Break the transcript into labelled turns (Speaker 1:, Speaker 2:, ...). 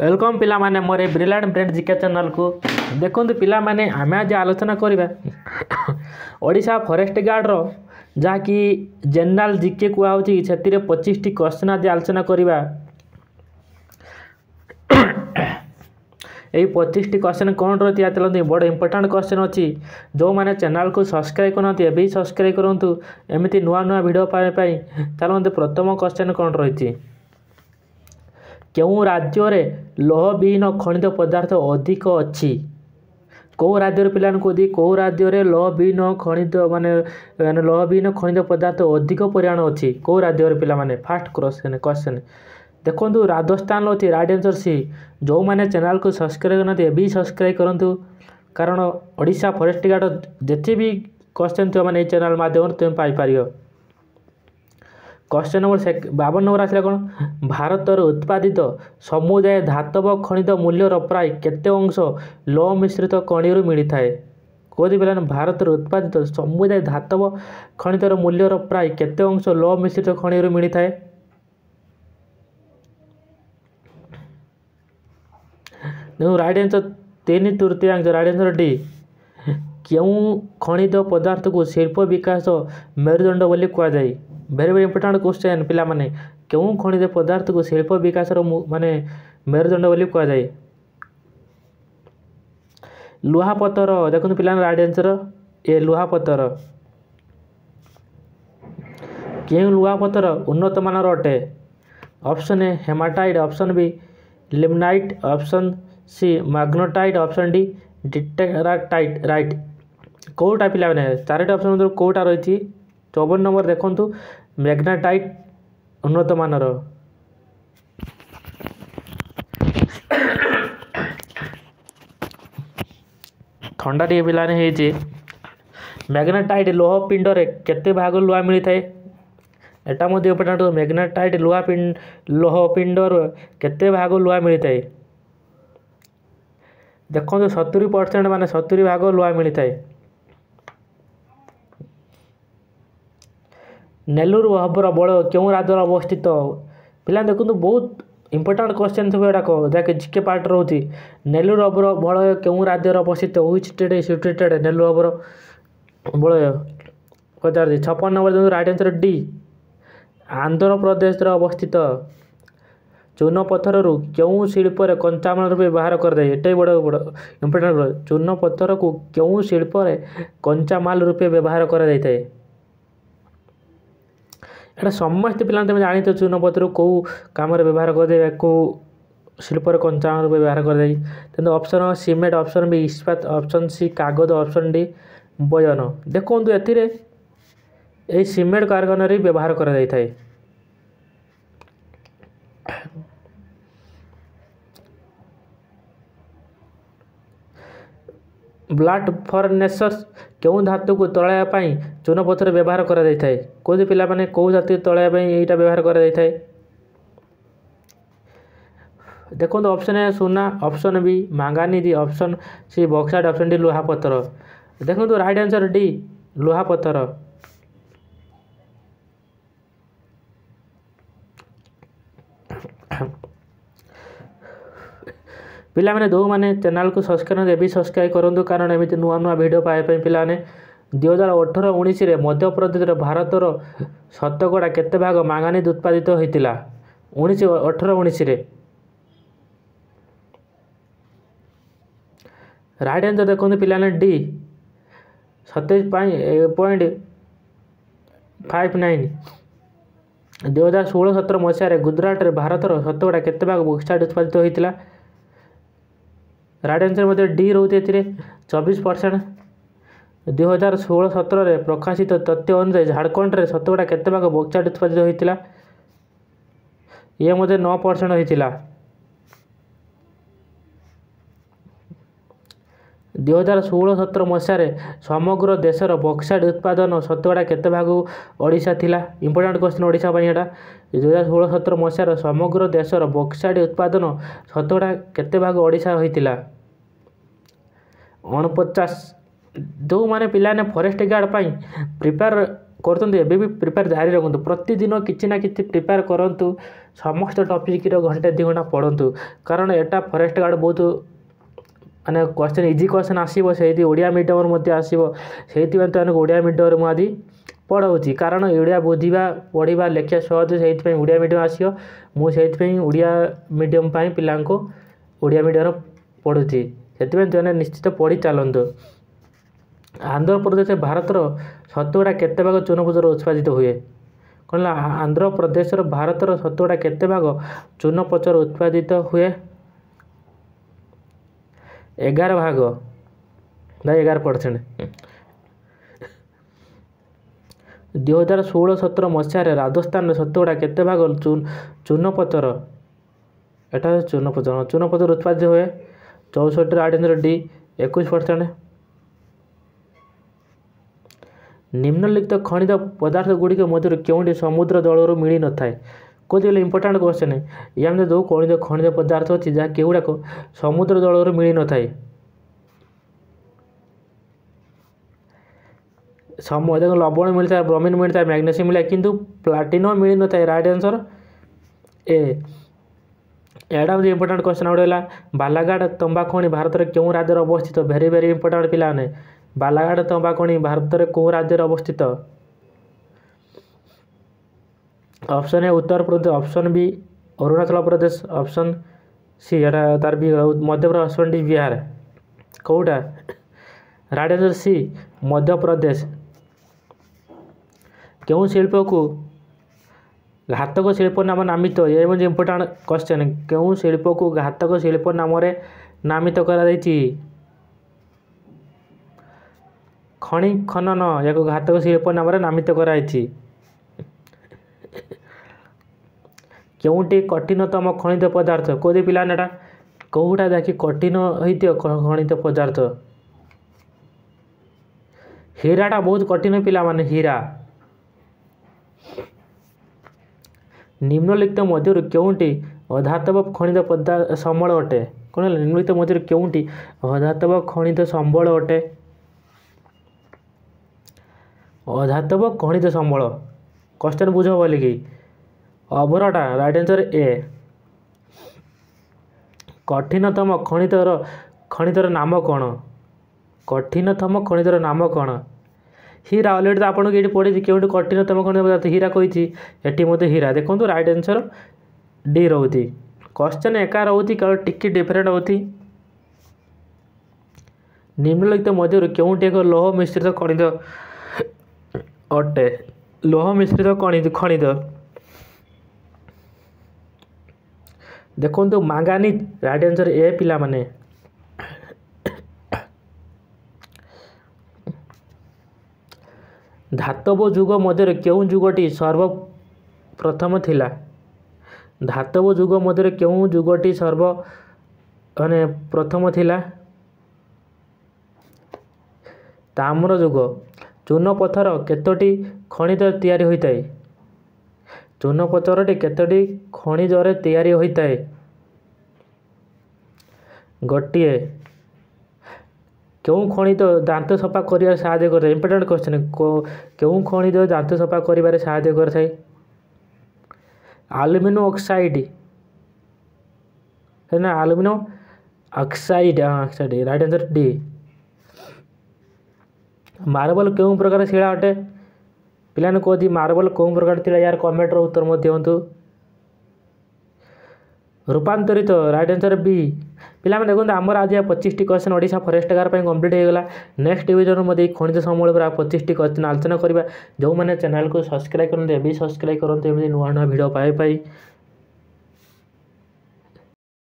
Speaker 1: welcome ପିଲାମାନେ ମୋର ଏଇ ବ୍ରିଲିଆଣ୍ଟ ବ୍ରେନ୍ ଜିକେ ଚ୍ୟାନେଲ୍କୁ ଦେଖନ୍ତୁ ପିଲାମାନେ ଆମେ ଆଜି ଆଲୋଚନା କରିବା ଓଡ଼ିଶା ଫରେଷ୍ଟ ଗାର୍ଡ଼ର ଯାହାକି ଜେନେରାଲ୍ ଜିକେ କୁହାହେଉଛି ସେଥିରେ ପଚିଶଟି କ୍ୱେଶ୍ଚନ୍ ଆଜି ଆଲୋଚନା କରିବା এই পঁচিশটি কোশ্চেন কোণ রয়েছে ইয়াতে লদি বড় ইম্পর্টাট কোশ্চেন অছি যে চ্যানেলকে সবসক্রাইব করতে এবে সবসক্রাইব করতু এমিতি নূয়া নূয়া ভিডিও পাই চালু প্রথম কোশ্চেন কোণ রয়েছে କେଉଁ ରାଜ୍ୟରେ ଲୌହବିହୀନ ଖଣିଜ ପଦାର୍ଥ ଅଧିକ ଅଛି କେଉଁ ରାଜ୍ୟର ପିଲାମାନେ କୁହନ୍ତି କେଉଁ ରାଜ୍ୟରେ ଲୌହବିହୀନ ଖଣିଜ ମାନେ ମାନେ ଲୌହବିହୀନ ଖଣିଜ ପଦାର୍ଥ ଅଧିକ ପରିମାଣ ଅଛି କେଉଁ ରାଜ୍ୟର ପିଲାମାନେ ଫାଷ୍ଟ କ୍ରଶ୍ଚନ୍ କ୍ୱେଶ୍ଚନ୍ ଦେଖନ୍ତୁ ରାଜସ୍ଥାନର ଅଛି ରାଇଟ୍ ଆନ୍ସର ସି ଯେଉଁମାନେ ଚ୍ୟାନେଲ୍କୁ ସବସ୍କ୍ରାଇବ୍ କରନ୍ତି ଏବେ ସବସ୍କ୍ରାଇବ୍ କରନ୍ତୁ କାରଣ ଓଡ଼ିଶା ଫରେଷ୍ଟ ଗାର୍ଡ଼ ଯେତେ ବି କ୍ୱେଶ୍ଚନ୍ ଥିବ ଏଇ ଚ୍ୟାନେଲ୍ ମାଧ୍ୟମରେ ତୁମେ ପାଇପାରିବ କ୍ୱଶ୍ଚିନ୍ ନମ୍ବର ସେ ବାବନ ନମ୍ବର ଆସିଲା କ'ଣ ଭାରତରେ ଉତ୍ପାଦିତ ସମୁଦାୟ ଧାତବ ଖଣିତ ମୂଲ୍ୟର ପ୍ରାୟ କେତେ ଅଂଶ ଲୌ ମିଶ୍ରିତ କଣିରୁ ମିଳିଥାଏ କେଉଁଠି ପିଲାମାନେ ଭାରତରେ ଉତ୍ପାଦିତ ସମୁଦାୟ ଧାତବ ଖଣିତର ମୂଲ୍ୟର ପ୍ରାୟ କେତେ ଅଂଶ ଲୌ ମିଶ୍ରିତ ଖଣିରୁ ମିଳିଥାଏ ତେଣୁ ରାଇଟ୍ ଆନ୍ସର୍ ତିନି ତୃତୀୟାଂଶ ରାଇଟ୍ ଆନ୍ସର୍ ଡି କେଉଁ ଖଣିତ ପଦାର୍ଥକୁ ଶିଳ୍ପ ବିକାଶ ମେରୁଦଣ୍ଡ ବୋଲି କୁହାଯାଏ ଭେରି ଭେରି ଇମ୍ପୋର୍ଟାଣ୍ଟ କ୍ୱେଶ୍ଚେନ୍ ପିଲାମାନେ କେଉଁ ଖଣିଜ ପଦାର୍ଥକୁ ଶିଳ୍ପ ବିକାଶର ମାନେ ମେରୁଦଣ୍ଡ ବୋଲି କୁହାଯାଏ ଲୁହାପଥର ଦେଖନ୍ତୁ ପିଲାମାନେ ରାଇଟ୍ ଆନ୍ସର୍ ଏ ଲୁହାପଥର କେଉଁ ଲୁହାପଥର ଉନ୍ନତମାନର ଅଟେ option A hematite option B limonite option C magnetite option D ଡିଟେରାଟାଇଟ୍ ରାଇଟ୍ କେଉଁଟା ପିଲାମାନେ ଚାରିଟା ଅପସନ୍ ମଧ୍ୟରୁ କେଉଁଟା ରହିଛି ଚଉବନ ନମ୍ବର ଦେଖନ୍ତୁ ম্যাগনাটাইট উন্নতমানর ଥଣ୍ଡା ଟିକେ ପିଲାମାନେ ହେଇଛି ମ୍ୟାଗ୍ନାଟାଇଟ୍ ଲୌହ ପିଣ୍ଡରେ କେତେ ଭାଗ ଲୁହା ମିଳିଥାଏ ଏଇଟା ମଧ୍ୟ ଇମ୍ପୋର୍ଟାଣ୍ଟ ମ୍ୟାଗ୍ନାଟାଇଟ୍ ଲୁହା ଲୌହ ପିଣ୍ଡର କେତେ ଭାଗ ଲୁହା ମିଳିଥାଏ ଦେଖନ୍ତୁ ସତୁରି ପରସେଣ୍ଟ ମାନେ ସତୁରି ଭାଗ ଲୁହା ମିଳିଥାଏ ନେଲୁରୁ ହବର ବଳ କେଉଁ ରାଜ୍ୟରେ ଅବସ୍ଥିତ ପିଲା ଦେଖନ୍ତୁ ବହୁତ ଇମ୍ପୋର୍ଟାଣ୍ଟ କ୍ୱେଶ୍ଚନ୍ ଥିବ ଏଗୁଡ଼ାକ ଯାହାକି ଜିକେ ପାର୍ଟ ରହୁଛି ନେଲୁରୁ ହବର ବଳୟ କେଉଁ ରାଜ୍ୟରେ ଅବସ୍ଥିତ ହୁଇଚ୍ ଷ୍ଟେଟ୍ ସିଟେଡ଼୍ ନେଲୁ ହବର ବଳୟ ପଚାରୁଛି ଛପନ ନମ୍ବର ଦିଅନ୍ତୁ ରାଇଟ୍ ଆନ୍ସର ଡି ଆନ୍ଧ୍ରପ୍ରଦେଶରେ ଅବସ୍ଥିତ ପଥରରୁ କେଉଁ ଶିଳ୍ପରେ କଞ୍ଚାମାଲ ରୂପେ ବ୍ୟବହାର କରାଯାଏ ଏଇଟା ବି ବଡ଼ ବଡ଼ ଇମ୍ପୋର୍ଟାଣ୍ଟ ପଥରକୁ କେଉଁ ଶିଳ୍ପରେ କଞ୍ଚାମାଲ ରୂପେ ବ୍ୟବହାର କରାଯାଇଥାଏ ସେଇଟା ସମସ୍ତେ ପିଲାମାନେ ତୁମେ ଜାଣିଛ ଚୂନପତ୍ର କେଉଁ କାମରେ ବ୍ୟବହାର କରିଦେବେ କେଉଁ ଶିଳ୍ପରେ କଞ୍ଚାମାନ ବ୍ୟବହାର କରାଯାଏ କିନ୍ତୁ ଅପସନ୍ ସିମେଣ୍ଟ ଅପସନ୍ ବି ଇସ୍ପାତ ଅପସନ୍ ସି କାଗଜ ଅପସନ୍ ଡି ବୟନ ଦେଖନ୍ତୁ ଏଥିରେ ଏହି ସିମେଣ୍ଟ କାରଖାନାରେ ବ୍ୟବହାର କରାଯାଇଥାଏ ବ୍ଲଡ୍ ଫର୍ ନେସର୍ସ କେଉଁ ଧାତୁକୁ ତଳାଇବା ପାଇଁ ଚୂନପଥର ବ୍ୟବହାର କରାଯାଇଥାଏ କେଉଁଠି ପିଲାମାନେ କେଉଁ ଧାତୁ ତଳାଇବା ପାଇଁ ଏଇଟା ବ୍ୟବହାର କରାଯାଇଥାଏ ଦେଖନ୍ତୁ ଅପସନ୍ ଏ ସୁନା option B manganese option C bauxite option D ଲୁହାପଥର ଦେଖନ୍ତୁ ରାଇଟ୍ ଆନ୍ସର୍ ଡି ଲୁହାପଥର ପିଲାମାନେ ଯେଉଁମାନେ ଚ୍ୟାନେଲକୁ ସବସ୍କ୍ରାଇବ୍ ଏବେ ସବସ୍କ୍ରାଇବ୍ କରନ୍ତୁ କାରଣ ଏମିତି ନୂଆ ନୂଆ ଭିଡ଼ିଓ ପାଇବା ପାଇଁ ପିଲାମାନେ ଦୁଇହଜାର ଅଠର ଉଣେଇଶରେ ମଧ୍ୟପ୍ରଦେଶରେ ଭାରତର ଶତକଡ଼ା କେତେ ଭାଗ ମାଙ୍ଗାନିଜ୍ ଉତ୍ପାଦିତ ହୋଇଥିଲା ଉଣେଇଶ ଅଠର ଉଣେଇଶରେ ରାଇଟ୍ ଆନ୍ସର୍ ଦେଖନ୍ତୁ ପିଲାମାନେ ଡି ସତେଇଶ ପାଇଁ ପଏଣ୍ଟ ଫାଇଭ୍ ନାଇନ୍ ଦୁଇହଜାର ଷୋହଳ ସତର ମସିହାରେ ଗୁଜୁରାଟରେ ଭାରତର ଶତକଡ଼ା କେତେ ଭାଗ ବୁକ୍ ଉତ୍ପାଦିତ ହୋଇଥିଲା ରାଇଟ୍ ଆନ୍ସର୍ ମଧ୍ୟ ଡି ରହୁଛି ଏଥିରେ ଚବିଶ ପରସେଣ୍ଟ ଦୁଇହଜାର ଷୋହଳ ସତରରେ ପ୍ରକାଶିତ ତଥ୍ୟ ଅନୁଯାୟୀ ଝାଡ଼ଖଣ୍ଡରେ ଶତକଡ଼ା କେତେ ଭାଗ ବୋକ୍ସାଇଟ୍ ଉତ୍ପାଦିତ ହୋଇଥିଲା ଇଏ ମଧ୍ୟ ନଅ ପରସେଣ୍ଟ ହୋଇଥିଲା ଦୁଇହଜାର ଷୋହଳ ସତର ମସିହାରେ ସମଗ୍ର ଦେଶର ବକ୍ସାଇଡ଼୍ ଉତ୍ପାଦନ ଶତକଡ଼ା କେତେ ଭାଗ ଓଡ଼ିଶା ଥିଲା ଇମ୍ପୋର୍ଟାଣ୍ଟ କ୍ୱେଶ୍ଚିନ୍ ଓଡ଼ିଶା ପାଇଁ ଏଇଟା ଦୁଇହଜାର ଷୋହଳ ସତର ମସିହାରେ ସମଗ୍ର ଦେଶର ବକ୍ସାଇଡ଼୍ ଉତ୍ପାଦନ ଶତକଡ଼ା କେତେ ଭାଗ ଓଡ଼ିଶା ହୋଇଥିଲା ଅଣପଚାଶ ଯେଉଁମାନେ ପିଲାମାନେ ଫରେଷ୍ଟ ଗାର୍ଡ଼ ପାଇଁ ପ୍ରିପେୟାର କରୁଛନ୍ତି ଏବେ ବି ପ୍ରିପେୟାର ଜାରି ରଖନ୍ତୁ ପ୍ରତିଦିନ କିଛି ନା କିଛି ପ୍ରିପେୟାର କରନ୍ତୁ ସମସ୍ତ ଟପିକର ଘଣ୍ଟେ ଦୁଇ ଘଣ୍ଟା ପଢ଼ନ୍ତୁ କାରଣ ଏଇଟା ଫରେଷ୍ଟ ଗାର୍ଡ଼ ବହୁତ ମାନେ କ୍ୱେଶ୍ଚନ୍ ଇଜି କ୍ୱେଶ୍ଚନ୍ ଆସିବ ସେଇଠି ଓଡ଼ିଆ ମିଡ଼ିୟମ୍ରେ ମଧ୍ୟ ଆସିବ ସେଇଥିପାଇଁ ତ ଆମକୁ ଓଡ଼ିଆ ମିଡ଼ିୟମ୍ରେ ମୁଁ ଆଜି ପଢ଼ାଉଛି କାରଣ ଓଡ଼ିଆ ବୁଝିବା ପଢ଼ିବା ଲେଖିବା ସହଜ ସେଇଥିପାଇଁ ଓଡ଼ିଆ ମିଡ଼ିୟମ୍ ଆସିବ ମୁଁ ସେଇଥିପାଇଁ ଓଡ଼ିଆ ମିଡ଼ିୟମ୍ ପାଇଁ ପିଲାଙ୍କୁ ଓଡ଼ିଆ ମିଡ଼ିୟମ୍ରେ ପଢ଼ୁଛି ସେଥିପାଇଁ ତୁମେ ନିଶ୍ଚିତ ପଢ଼ି ଚାଲନ୍ତୁ ଆନ୍ଧ୍ରପ୍ରଦେଶ ଭାରତର ଶତକଡ଼ା କେତେ ଭାଗ ଚୂନପଥର ଉତ୍ପାଦିତ ହୁଏ କହିଲା ଆନ୍ଧ୍ରପ୍ରଦେଶର ଭାରତର ଶତକଡ଼ା କେତେ ଭାଗ ଚୂନପଥର ଉତ୍ପାଦିତ ହୁଏ ଏଗାର ଭାଗ ନା ଏଗାର ପରସେଣ୍ଟ ଦୁଇ ହଜାର ଷୋହଳ ସତର ମସିହାରେ ରାଜସ୍ଥାନରେ ଶତକଡ଼ା କେତେ ଭାଗ ଚୁନ ଏଟା ହେଉଛି ଚୂନପଥର ଚୂନପଥର ଉତ୍ପାଦିତ ହୁଏ ଚଉଷଠିରୁ ଆଠେନ୍ଦ୍ର ଡି ଏକୋଇଶ ପରସେଣ୍ଟ ନିମ୍ନଲିପ୍ତ ଖଣିଜ ପଦାର୍ଥ ଗୁଡ଼ିକ ମଧ୍ୟରୁ କେଉଁଠି ସମୁଦ୍ର ଦଳରୁ ମିଳିନଥାଏ କହୁଛି କହିଲେ ଇମ୍ପୋର୍ଟାଣ୍ଟ କୋଶ୍ଚିନ୍ ଏମିତି ଯେଉଁ ଖଣିଜ ଖଣିଜ ପଦାର୍ଥ ଅଛି ଯାହା କେଉଁଗୁଡ଼ାକ ସମୁଦ୍ର ଜଳରୁ ମିଳିନଥାଏ ସମୟ ଦେଖ ଲବଣ ମିଳିଥାଏ ବ୍ରମିନ୍ ମିଳିଥାଏ ମ୍ୟାଗ୍ନେସିୟମ୍ ମିଳେ କିନ୍ତୁ ପ୍ଲାଟିନମ୍ ମିଳିନଥାଏ ରାଇଟ୍ ଆନ୍ସର୍ ଏ ଏଇଟା ହେଉଛି ଇମ୍ପୋର୍ଟାଣ୍ଟ କୋଶ୍ଚିନ୍ ଗୋଟେ ହେଲା ବାଲାଘାଟ ତମ୍ବାଖଣି ଭାରତରେ କେଉଁ ରାଜ୍ୟରେ ଅବସ୍ଥିତ ଭେରି ଭେରି ଇମ୍ପୋର୍ଟାଣ୍ଟ ପିଲାମାନେ ବାଲାଘାଟ ତମ୍ବାଖଣି ଭାରତରେ କେଉଁ ରାଜ୍ୟରେ ଅବସ୍ଥିତ option A Uttar Pradesh option B Arunachal Pradesh option C এটা তার বি মধ্যপ্রদেশ অপশন ডি বিহার କେଉଁଟା ରାଇଟ୍ ଆନ୍ସର୍ ସି ମଧ୍ୟପ୍ରଦେଶ କେଉଁ ଶିଳ୍ପକୁ ଘାତକ ଶିଳ୍ପ ନାମ ନାମିତ ଏହା ହେଉଛି ଇମ୍ପୋର୍ଟାଣ୍ଟ କ୍ୱେଶ୍ଚନ୍ କେଉଁ ଶିଳ୍ପକୁ ଘାତକ ଶିଳ୍ପ ନାମରେ ନାମିତ କରାଯାଇଛି ଖଣି ଖନନ ଏହାକୁ ଘାତକ ଶିଳ୍ପ ନାମରେ ନାମିତ କରାଯାଇଛି କେଉଁଟି କଠିନତମ ଖଣିଜ ପଦାର୍ଥ କେଉଁଠି ପିଲାଟା କେଉଁଟା ଯାକି କଠିନ ହେଇଥିବ ଖଣିଜ ପଦାର୍ଥ ହୀରାଟା ବହୁତ କଠିନ ପିଲାମାନେ ହୀରା ନିମ୍ନଲିଖିତ ମଧ୍ୟରୁ କେଉଁଠି ଅଧାତବ ଖଣିଜ ପଦାର୍ଥ ସମ୍ବଳ ଅଟେ କ'ଣ ହେଲା ନିମ୍ନଲିଖିତ ମଧ୍ୟରୁ କେଉଁଠି ଅଧାତବ ଖଣିଜ ସମ୍ବଳ ଅଟେ ଅଧାତବ ଖଣିଜ ସମ୍ବଳ କଷ୍ଟେନ୍ ବୁଝ ବୋଲିକି ଅଭୁରଟା ରାଇଟ୍ ଆନ୍ସର ଏ କଠିନତମ ଖଣିତର ଖଣିତର ନାମ କ'ଣ କଠିନତମ ଖଣିତର ନାମ କ'ଣ ହୀରା ଅଲରେଡ଼ି ତ ଆପଣଙ୍କୁ ଏଇଠି ପଢ଼ିଛି କେଉଁଠି କଠିନତମ ଖଣିତ ହୀରା କହିଛି ଏଠି ମୋତେ ହୀରା ଦେଖନ୍ତୁ ରାଇଟ୍ ଆନ୍ସର ଡି ରହୁଛି କ୍ୱଶ୍ଚିନ୍ ଏକା ରହୁଛି କାରଣ ଟିକେ ଡିଫରେଣ୍ଟ ହେଉଛି ନିମ୍ନଲିଖିତ ମଧ୍ୟରୁ କେଉଁଠି ଏକ ଲୌହ ମିଶ୍ରିତ ଖଣିତ ଅଟେ ଲୌହ ମିଶ୍ରିତ ଖଣିତ ଖଣିଜ ଦେଖନ୍ତୁ ମାଙ୍ଗାନିଜ୍ ରାଇଟ୍ ଆନ୍ସର୍ ଏ ପିଲାମାନେ ଧାତବ ଯୁଗ ମଧ୍ୟରେ କେଉଁ ଯୁଗଟି ସର୍ବପ୍ରଥମ ଥିଲା ଧାତବ ଯୁଗ ମଧ୍ୟରେ କେଉଁ ଯୁଗଟି ସର୍ବ ମାନେ ପ୍ରଥମ ଥିଲା ତାମ୍ର ଯୁଗ ଚୂନପଥର କେତୋଟି ଖଣିତ ତିଆରି ହୋଇଥାଏ चूनपतर कतोटी खनिज या गोटे क्यों खनिज दात सफा कर इंपोर्टाट क्वेश्चन क्यों खणिज दात सफा कर आलुमिनियम अक्साइड है ना आलुमिनियम अक्साइड हाँ oxide right answer D marble क्यों प्रकार शिला अटे ପିଲାମାନଙ୍କୁ ଯଦି ମାର୍ବଲ କେଉଁ ପ୍ରକାର ଥିଲା ଏହାର କମେଣ୍ଟର ଉତ୍ତର ମଧ୍ୟ ଦିଅନ୍ତୁ ରୂପାନ୍ତରିତ ରାଇଟ୍ ଆନ୍ସର ବି ପିଲାମାନେ ଦେଖନ୍ତୁ ଆମର ଆଜି ପଚିଶଟି କ୍ୱେଶ୍ଚନ୍ ଓଡ଼ିଶା ଫରେଷ୍ଟ ଗାର୍ଡ଼ ପାଇଁ କମ୍ପ୍ଲିଟ୍ ହୋଇଗଲା ନେକ୍ସଟ ଡିଭିଜନ୍ ମଧ୍ୟ ଖଣିଜ ସମ୍ବଳ ଉପରେ ପଚିଶଟି କ୍ୱେଶ୍ଚନ୍ ଆଲୋଚନା କରିବା ଯେଉଁମାନେ ଚ୍ୟାନେଲକୁ ସବସ୍କ୍ରାଇବ୍ କରନ୍ତୁ ଏବେ ସବସ୍କ୍ରାଇବ୍ କରନ୍ତୁ ଏମିତି ନୂଆ ନୂଆ ଭିଡ଼ିଓ ପାଇବା ପାଇଁ